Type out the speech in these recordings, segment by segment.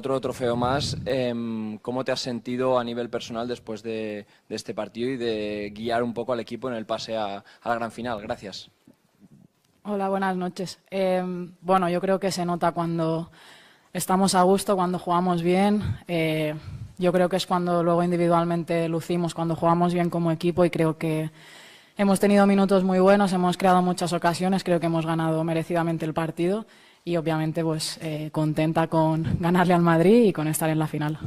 otro trofeo más. Em, ¿Cómo te has sentido a nivel personal después de, este partido y de guiar un poco al equipo en el pase a, la gran final? Gracias. Hola, buenas noches. Em, bueno, yo creo que se nota cuando estamos a gusto, cuando jugamos bien. Eh, yo creo que es cuando luego individualmente lucimos, cuando jugamos bien como equipo y creo que hemos tenido minutos muy buenos, hemos creado muchas ocasiones, creo que hemos ganado merecidamente el partido y obviamente pues eh, contenta con ganarle al Madrid y con estar en la final.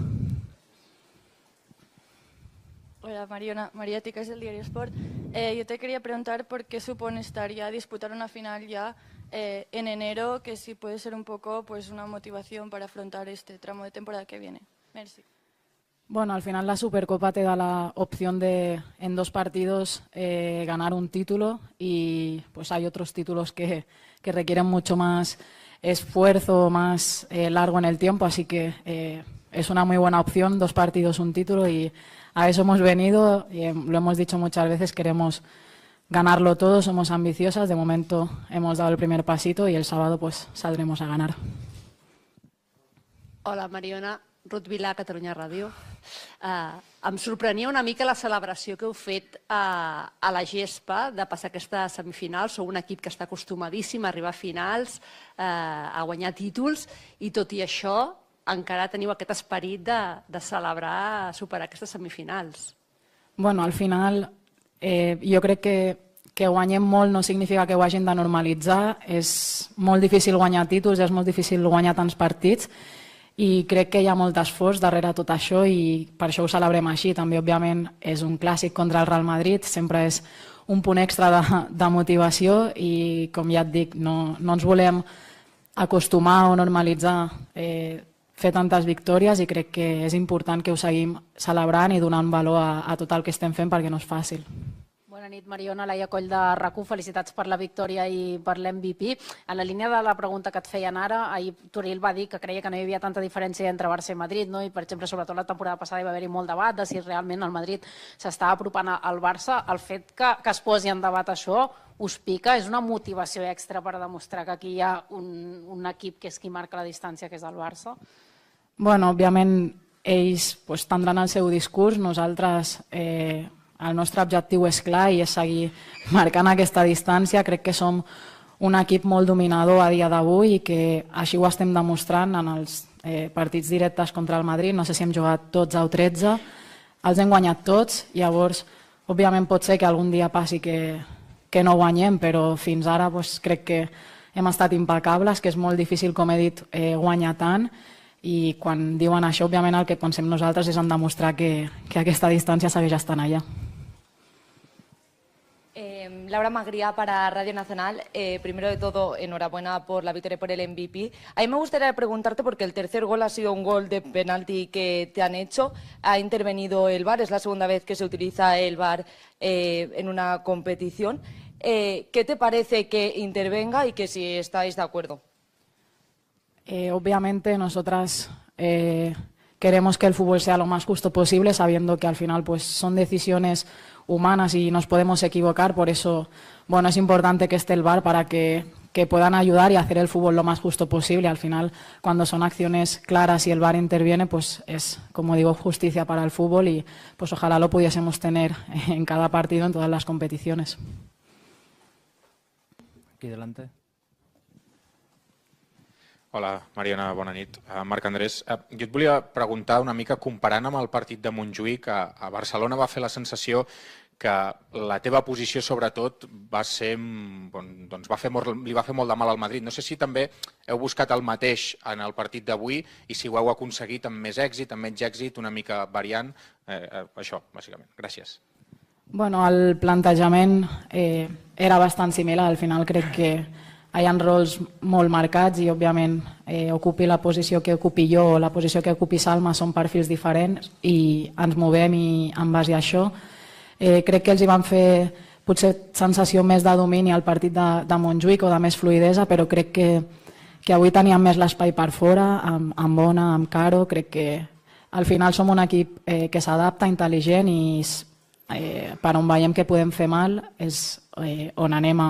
Hola Mariona, María Ticas del Diario Sport. Eh, yo te quería preguntar por qué supone estar ya, disputar una final ya eh, en enero, que si puede ser un poco pues una motivación para afrontar este tramo de temporada que viene. Merci. Bueno, al final la Supercopa te da la opción de en dos partidos ganar un título y pues hay otros títulos que, que requieren mucho más esfuerzo más eh, largo en el tiempo, así que eh, es una muy buena opción, dos partidos, un título y a eso hemos venido, y, eh, lo hemos dicho muchas veces, queremos ganarlo todo, somos ambiciosas, de momento hemos dado el primer pasito y el sábado pues saldremos a ganar. Hola Mariona, Ruth Vilà, Catalunya Ràdio. Uh, em sorprenia una mica la celebració que heu fet uh, a la gespa de passar aquesta semifinal. Sou un equip que està acostumadíssim a arribar a finals, uh, a guanyar títols, i tot i això encara teniu aquest esperit de, de celebrar, superar aquestes semifinals. Bueno, al final eh, jo crec que que guanyem molt no significa que ho hagin de normalitzar. És molt difícil guanyar títols, és molt difícil guanyar tants partits i crec que hi ha molt d'esforç darrere tot això i per això ho celebrem així. També, òbviament, és un clàssic contra el Real Madrid, sempre és un punt extra de, de motivació i, com ja et dic, no, no ens volem acostumar o normalitzar eh, fer tantes victòries i crec que és important que ho seguim celebrant i donant valor a, a tot el que estem fent perquè no és fàcil. Bona nit, Mariona, Laia Coll de RAC1. Felicitats per la victòria i per l'MVP. En la línia de la pregunta que et feien ara, ahir Turil va dir que creia que no hi havia tanta diferència entre Barça i Madrid, no? i per exemple, sobretot la temporada passada hi va haver-hi molt debat de si realment el Madrid s'està apropant al Barça. El fet que, que es posi en debat això us pica? És una motivació extra per demostrar que aquí hi ha un, un equip que és qui marca la distància, que és el Barça? Bueno, òbviament ells pues, tindran el seu discurs, nosaltres eh, el nostre objectiu és clar i és seguir marcant aquesta distància. Crec que som un equip molt dominador a dia d'avui i que així ho estem demostrant en els eh, partits directes contra el Madrid. No sé si hem jugat tots o 13, els hem guanyat tots, llavors òbviament pot ser que algun dia passi que, que no guanyem, però fins ara doncs, crec que hem estat impecables, que és molt difícil, com he dit, eh, guanyar tant, i quan diuen això, òbviament el que pensem nosaltres és en demostrar que, que aquesta distància segueix estant allà. Laura Magría para Radio Nacional. Eh, primero de todo, enhorabuena por la victoria por el MVP. A mí me gustaría preguntarte, porque el tercer gol ha sido un gol de penalti que te han hecho. Ha intervenido el VAR, es la segunda vez que se utiliza el VAR eh, en una competición. Eh, ¿Qué te parece que intervenga y que si estáis de acuerdo? obviamente, nosotras queremos que el fútbol sea lo más justo posible, sabiendo que al final pues son decisiones humanas y nos podemos equivocar, por eso bueno, es importante que esté el VAR para que, puedan ayudar y hacer el fútbol lo más justo posible. Al final, cuando son acciones claras y el VAR interviene, pues es, como digo, justicia para el fútbol y pues ojalá lo pudiésemos tener en cada partido, en todas las competiciones. Aquí delante. Hola, Mariona, bona nit. Eh, Marc Andrés, eh, jo et volia preguntar una mica, comparant amb el partit de Montjuïc, a, Barcelona va fer la sensació que la teva posició, sobretot, va ser, mm, bon, doncs va fer molt, li va fer molt de mal al Madrid. No sé si també heu buscat el mateix en el partit d'avui i si ho heu aconseguit amb més èxit, amb menys èxit, una mica variant. Eh, eh, això, bàsicament. Gràcies. Bueno, el plantejament eh, era bastant similar. Al final crec que hi ha rols molt marcats i, òbviament, eh, ocupi la posició que ocupi jo o la posició que ocupi Salma són perfils diferents i ens movem i en base a això. Eh, crec que els hi van fer potser sensació més de domini al partit de, de Montjuïc o de més fluidesa, però crec que, que avui teníem més l'espai per fora, amb, amb Bona, amb Caro, crec que al final som un equip eh, que s'adapta, intel·ligent i eh, per on veiem que podem fer mal és eh, on anem a,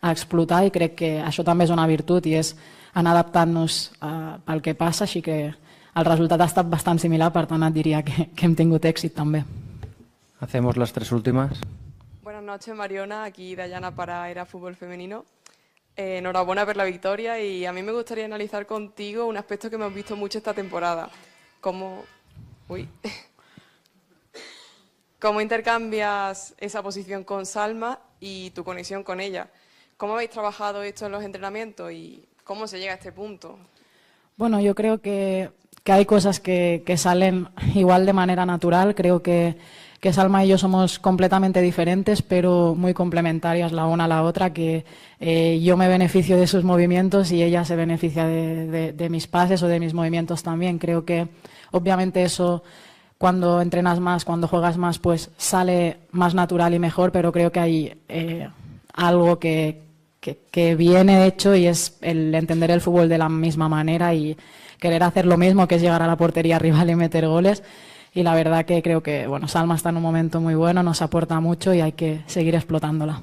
a explotar i crec que això també és una virtut i és anar adaptant-nos eh, pel que passa, així que el resultat ha estat bastant similar, per tant et diria que, que hem tingut èxit també. Hacemos les tres últimes. Buenas noches, Mariona. Aquí Llana para Era Fútbol Femenino. Eh, enhorabuena por la victoria y a mí me gustaría analizar contigo un aspecto que hemos visto mucho esta temporada. Como... Uy. ¿Cómo intercambias esa posición con Salma y tu conexión con ella? ¿Cómo habéis trabajado esto en los entrenamientos y cómo se llega a este punto? Bueno, yo creo que, hay cosas que, salen igual de manera natural. Creo que, Salma y yo somos completamente diferentes, pero muy complementarias la una a la otra, que eh, yo me beneficio de sus movimientos y ella se beneficia de, de mis pases o de mis movimientos también. Creo que obviamente eso cuando entrenas más, cuando juegas más, pues sale más natural y mejor, pero creo que hay eh, algo que, que, viene hecho y es el entender el fútbol de la misma manera y querer hacer lo mismo, que es llegar a la portería rival y meter goles. Y la verdad que creo que, bueno, Salma está en un momento muy bueno, nos aporta mucho y hay que seguir explotándola.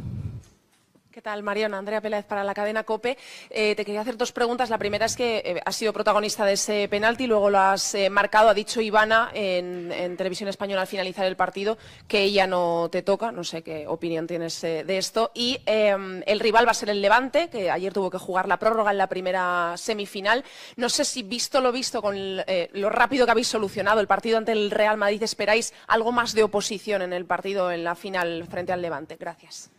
¿Qué tal, Mariana? Andrea Pérez para la cadena COPE. Eh, te quería hacer dos preguntas. La primera es que eh, has sido protagonista de ese penalti, luego lo has eh, marcado, ha dicho Ivana en, en, Televisión Española al finalizar el partido que ella no te toca, no sé qué opinión tienes de esto. Y em, el rival va a ser el Levante, que ayer tuvo que jugar la prórroga en la primera semifinal. No sé si visto lo visto con lo rápido que habéis solucionado el partido ante el Real Madrid, ¿esperáis algo más de oposición en el partido en la final frente al Levante? Gracias.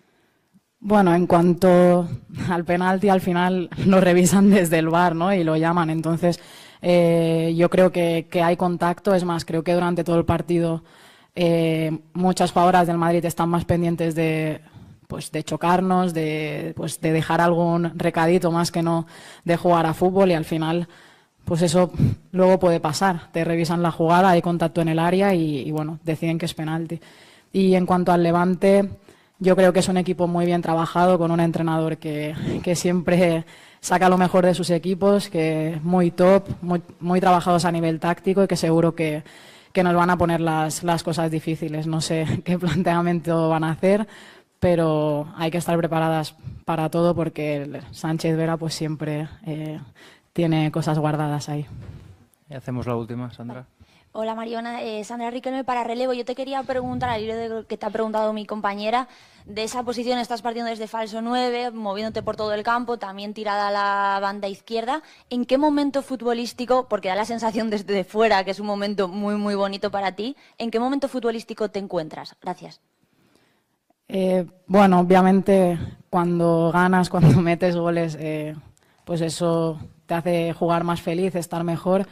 Bueno, en cuanto al penalti, al final lo revisan desde el bar ¿no? y lo llaman. Entonces, eh, yo creo que, hay contacto. Es más, creo que durante todo el partido eh, muchas jugadoras del Madrid están más pendientes de, pues, de chocarnos, de, pues, de dejar algún recadito más que no de jugar a fútbol y al final pues eso luego puede pasar. Te revisan la jugada, hay contacto en el área y, y bueno, deciden que es penalti. Y en cuanto al levante, yo creo que es un equipo muy bien trabajado, con un entrenador que, siempre saca lo mejor de sus equipos, que es muy top, muy, muy trabajados a nivel táctico y que seguro que, nos van a poner las, las, cosas difíciles. No sé qué planteamiento van a hacer, pero hay que estar preparadas para todo porque Sánchez Vera pues siempre eh, tiene cosas guardadas ahí. Y hacemos la última, Sandra. Hola Mariona, eh, Sandra Riquelme para relevo. Yo te quería preguntar, al hilo de lo que te ha preguntado mi compañera, de esa posición estás partiendo desde falso 9, moviéndote por todo el campo, también tirada a la banda izquierda. ¿En qué momento futbolístico, porque da la sensación desde fuera que es un momento muy, muy bonito para ti, ¿en qué momento futbolístico te encuentras? Gracias. Eh, bueno, obviamente cuando ganas, cuando metes goles, eh, pues eso te hace jugar más feliz, estar mejor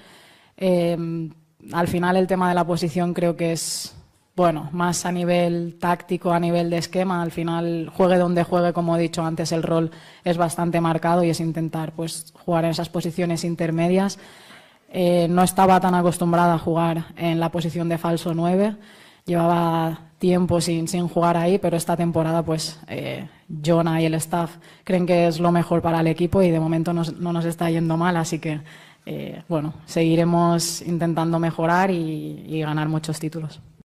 al final el tema de la posición creo que es, bueno, más a nivel táctico, a nivel de esquema. Al final, juegue donde juegue, como he dicho antes, el rol es bastante marcado y es intentar pues, jugar en esas posiciones intermedias. Eh, no estaba tan acostumbrada a jugar en la posición de falso 9. Llevaba tiempo sin, sin jugar ahí, pero esta temporada, pues, eh, Jonah y el staff creen que es lo mejor para el equipo y de momento no nos está yendo mal, así que eh, bueno, seguiremos intentando mejorar y ganar muchos títulos.